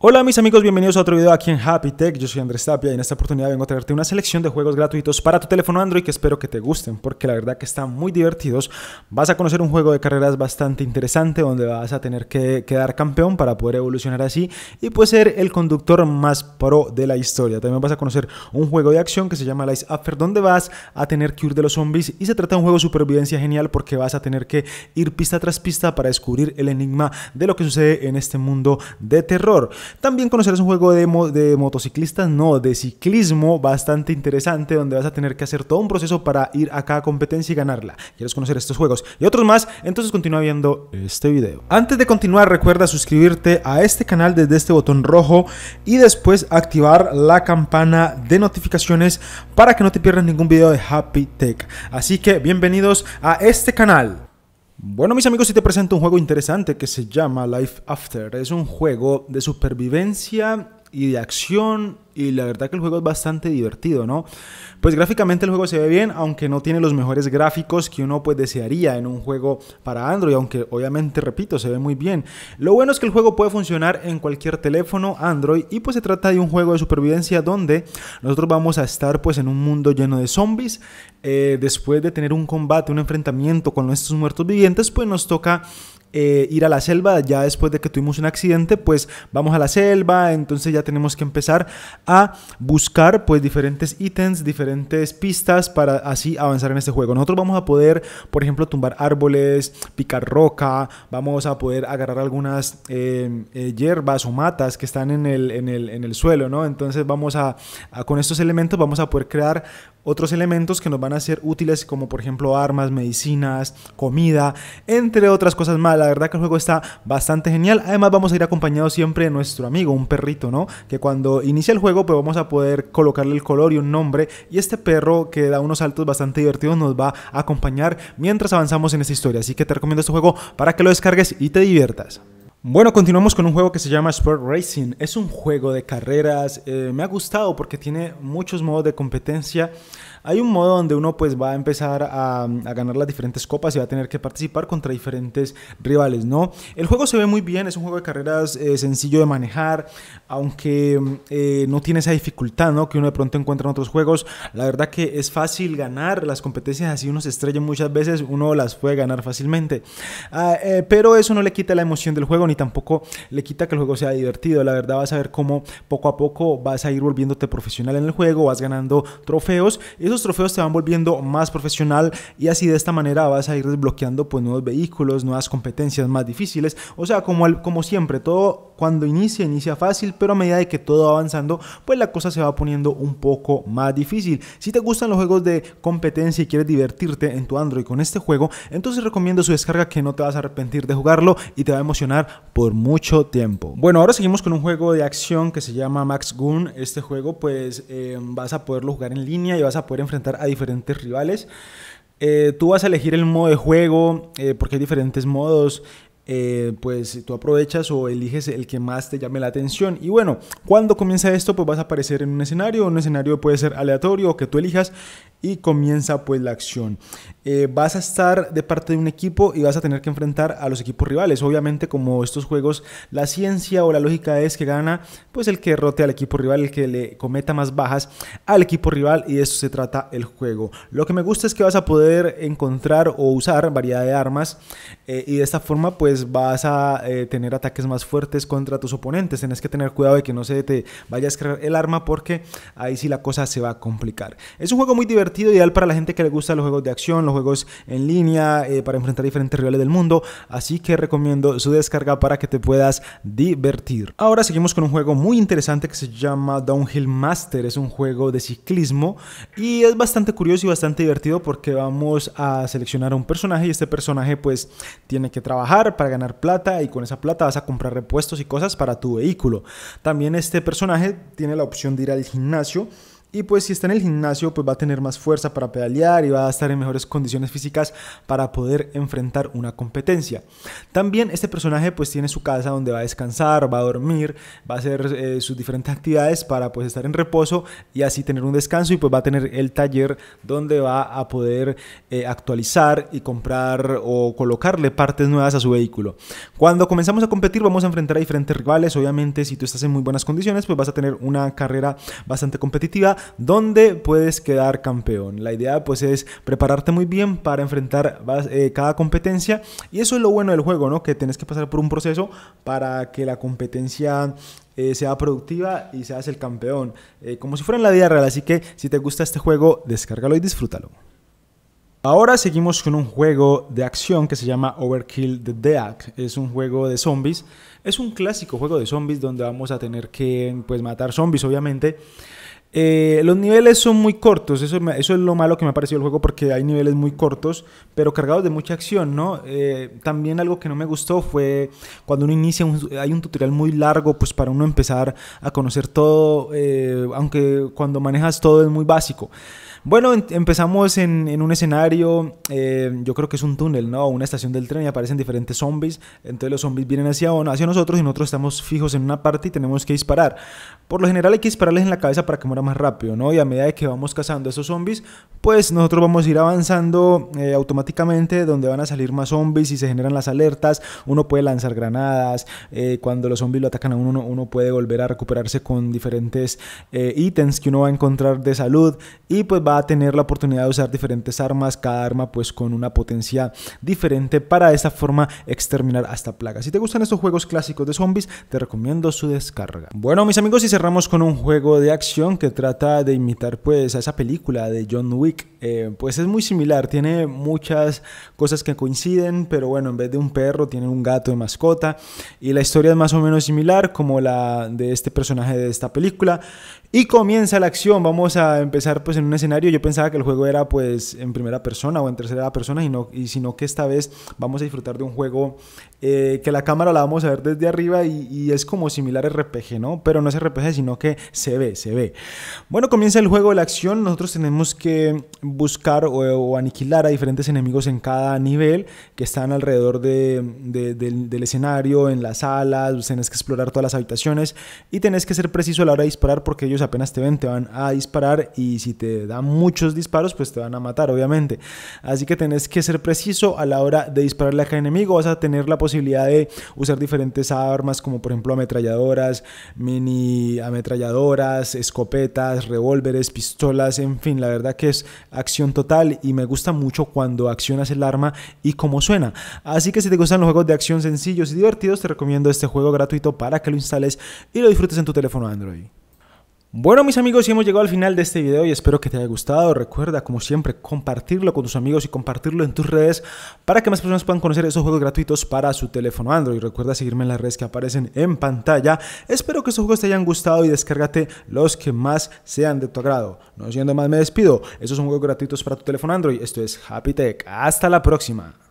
Hola mis amigos, bienvenidos a otro video aquí en Happy Tech. Yo soy Andrés Tapia y en esta oportunidad vengo a traerte una selección de juegos gratuitos para tu teléfono Android que espero que te gusten porque la verdad que están muy divertidos. Vas a conocer un juego de carreras bastante interesante donde vas a tener que quedar campeón para poder evolucionar así y puede ser el conductor más pro de la historia. También vas a conocer un juego de acción que se llama Lice After donde vas a tener que huir de los zombies y se trata de un juego de supervivencia genial porque vas a tener que ir pista tras pista para descubrir el enigma de lo que sucede en este mundo de terror. También conocerás un juego de, motociclistas, no, de ciclismo bastante interesante, donde vas a tener que hacer todo un proceso para ir a cada competencia y ganarla. ¿Quieres conocer estos juegos y otros más? Entonces continúa viendo este video. Antes de continuar, recuerda suscribirte a este canal desde este botón rojo y después activar la campana de notificaciones para que no te pierdas ningún video de Happy Tech. Así que bienvenidos a este canal. Bueno mis amigos, y te presento un juego interesante que se llama Life After. Es un juego de supervivencia y de acción y la verdad que el juego es bastante divertido, ¿no? Pues gráficamente el juego se ve bien, aunque no tiene los mejores gráficos que uno pues desearía en un juego para Android, aunque obviamente, repito, se ve muy bien. Lo bueno es que el juego puede funcionar en cualquier teléfono Android y pues se trata de un juego de supervivencia donde nosotros vamos a estar pues en un mundo lleno de zombies. Eh, después de tener un combate, un enfrentamiento con nuestros muertos vivientes, pues nos toca eh, ir a la selva, ya después de que tuvimos un accidente, pues vamos a la selva, entonces ya tenemos que empezar a buscar pues diferentes ítems, diferentes pistas para así avanzar en este juego. Nosotros vamos a poder, por ejemplo, tumbar árboles, picar roca, vamos a poder agarrar algunas em, eh, hierbas o matas que están en el, en el, en el suelo, ¿no? Entonces vamos a, con estos elementos vamos a poder crear otros elementos que nos van a ser útiles como por ejemplo armas, medicinas, comida, entre otras cosas más. La verdad que el juego está bastante genial. Además vamos a ir acompañado siempre de nuestro amigo, un perrito, ¿no? Que cuando inicia el juego pues vamos a poder colocarle el color y un nombre y este perro que da unos saltos bastante divertidos nos va a acompañar mientras avanzamos en esta historia. Así que te recomiendo este juego para que lo descargues y te diviertas. Bueno, continuamos con un juego que se llama Sport Racing. Es un juego de carreras. Eh, me ha gustado porque tiene muchos modos de competencia. Hay un modo donde uno pues va a empezar a, ganar las diferentes copas y va a tener que participar contra diferentes rivales, ¿no? El juego se ve muy bien, es un juego de carreras eh, sencillo de manejar, aunque eh, no tiene esa dificultad, ¿no? Que uno de pronto encuentra en otros juegos. La verdad que es fácil ganar las competencias, así uno se estrella muchas veces, uno las puede ganar fácilmente. Ah, pero eso no le quita la emoción del juego tampoco le quita que el juego sea divertido. La verdad vas a ver cómo poco a poco vas a ir volviéndote profesional en el juego, vas ganando trofeos esos trofeos te van volviendo más profesional y así de esta manera vas a ir desbloqueando pues nuevos vehículos, nuevas competencias más difíciles. O sea, como, como siempre, todo cuando inicia, inicia fácil, pero a medida de que todo va avanzando, pues la cosa se va poniendo un poco más difícil. Si te gustan los juegos de competencia y quieres divertirte en tu Android con este juego, entonces recomiendo su descarga que no te vas a arrepentir de jugarlo y te va a emocionar por mucho tiempo. Bueno, ahora seguimos con un juego de acción que se llama Max Gun. Este juego pues eh, vas a poderlo jugar en línea y vas a poder enfrentar a diferentes rivales. Eh, tú vas a elegir el modo de juego eh, porque hay diferentes modos. pues tú aprovechas o eliges el que más te llame la atención. Y bueno, cuando comienza esto, pues vas a aparecer en un escenario. Un escenario puede ser aleatorio o que tú elijas y comienza pues la acción. Eh, vas a estar de parte de un equipo y vas a tener que enfrentar a los equipos rivales. Obviamente como estos juegos la ciencia o la lógica es que gana pues el que rote al equipo rival, el que le cometa más bajas al equipo rival y de eso se trata el juego. Lo que me gusta es que vas a poder encontrar o usar variedad de armas eh, y de esta forma pues vas a eh, tener ataques más fuertes contra tus oponentes. Tienes que tener cuidado de que no se te vaya a escribir el arma porque ahí sí la cosa se va a complicar. Es un juego muy divertido ideal para la gente que le gusta los juegos de acción, los juegos en línea, eh, para enfrentar diferentes rivales del mundo. Así que recomiendo su descarga para que te puedas divertir. Ahora seguimos con un juego muy interesante que se llama Downhill Master. Es un juego de ciclismo y es bastante curioso y bastante divertido porque vamos a seleccionar a un personaje y este personaje pues tiene que trabajar para ganar plata y con esa plata vas a comprar repuestos y cosas para tu vehículo. También este personaje tiene la opción de ir al gimnasio y pues si está en el gimnasio, pues va a tener más fuerza para pedalear y va a estar en mejores condiciones físicas para poder enfrentar una competencia. También este personaje pues tiene su casa donde va a descansar, va a dormir, va a hacer eh, sus diferentes actividades para pues estar en reposo y así tener un descanso y pues va a tener el taller donde va a poder eh, actualizar y comprar o colocarle partes nuevas a su vehículo. Cuando comenzamos a competir vamos a enfrentar a diferentes rivales, obviamente si tú estás en muy buenas condiciones pues vas a tener una carrera bastante competitiva donde puedes quedar campeón. La idea pues es prepararte muy bien para enfrentar eh, cada competencia y eso es lo bueno del juego, ¿no? Que tienes que pasar por un proceso para que la competencia eh, sea productiva y seas el campeón, eh, como si fuera en la vida real. Así que si te gusta este juego, descárgalo y disfrútalo. Ahora seguimos con un juego de acción que se llama Overkill the Dead. Es un juego de zombies. Es un clásico juego de zombies donde vamos a tener que pues, matar zombies, obviamente. Eh, los niveles son muy cortos, eso, es lo malo que me ha parecido el juego porque hay niveles muy cortos, pero cargados de mucha acción, ¿no? Eh, también algo que no me gustó fue cuando uno inicia, hay un tutorial muy largo, pues para uno empezar a conocer todo, eh, aunque cuando manejas todo es muy básico. Bueno, em, empezamos en, un escenario, eh, yo creo que es un túnel, ¿no? Una estación del tren y aparecen diferentes zombies. Entonces los zombies vienen hacia, uno, hacia nosotros y nosotros estamos fijos en una parte y tenemos que disparar. Por lo general hay que dispararles en la cabeza para que muera más rápido, ¿no? Y a medida que vamos cazando a esos zombies, pues nosotros vamos a ir avanzando eh, automáticamente donde van a salir más zombies y se generan las alertas. Uno puede lanzar granadas, eh, cuando los zombies lo atacan a uno, uno puede volver a recuperarse con diferentes ítems que uno va a encontrar de salud y pues va a tener la oportunidad de usar diferentes armas, cada arma pues con una potencia diferente para de esta forma exterminar hasta plaga. Si te gustan estos juegos clásicos de zombies, te recomiendo su descarga. Bueno, mis amigos, y cerramos con un juego de acción que trata de imitar pues a esa película de John Wick. Eh, pues es muy similar, tiene muchas cosas que coinciden, pero bueno, en vez de un perro tiene un gato de mascota y la historia es más o menos similar como la de este personaje de esta película. Y comienza la acción, vamos a empezar pues en un escenario, yo pensaba que el juego era pues en primera persona o en tercera persona, y, no, y sino que esta vez vamos a disfrutar de un juego eh, que la cámara la vamos a ver desde arriba y, es como similar RPG, ¿no? Pero no es RPG, sino que se ve, se ve. Bueno, comienza el juego, la acción, nosotros tenemos que buscar o, aniquilar a diferentes enemigos en cada nivel que están alrededor de, del, escenario, en las salas, tienes que explorar todas las habitaciones y tenés que ser preciso a la hora de disparar porque ellos apenas te ven te van a disparar y si te dan muchos disparos pues te van a matar obviamente. Así que tenés que ser preciso a la hora de dispararle a cada enemigo. Vas a tener la posibilidad de usar diferentes armas como por ejemplo ametralladoras, mini ametralladoras, escopetas, revólveres, pistolas, en fin, la verdad que es acción total y me gusta mucho cuando accionas el arma y cómo suena. Así que si te gustan los juegos de acción sencillos y divertidos, te recomiendo este juego gratuito para que lo instales y lo disfrutes en tu teléfono Android. Bueno mis amigos, y hemos llegado al final de este video y espero que te haya gustado. Recuerda, como siempre, compartirlo con tus amigos y compartirlo en tus redes para que más personas puedan conocer esos juegos gratuitos para su teléfono Android. Recuerda seguirme en las redes que aparecen en pantalla. Espero que estos juegos te hayan gustado y descárgate los que más sean de tu agrado. No siendo más, me despido. Esos son juegos gratuitos para tu teléfono Android. Esto es Happy Tech. Hasta la próxima.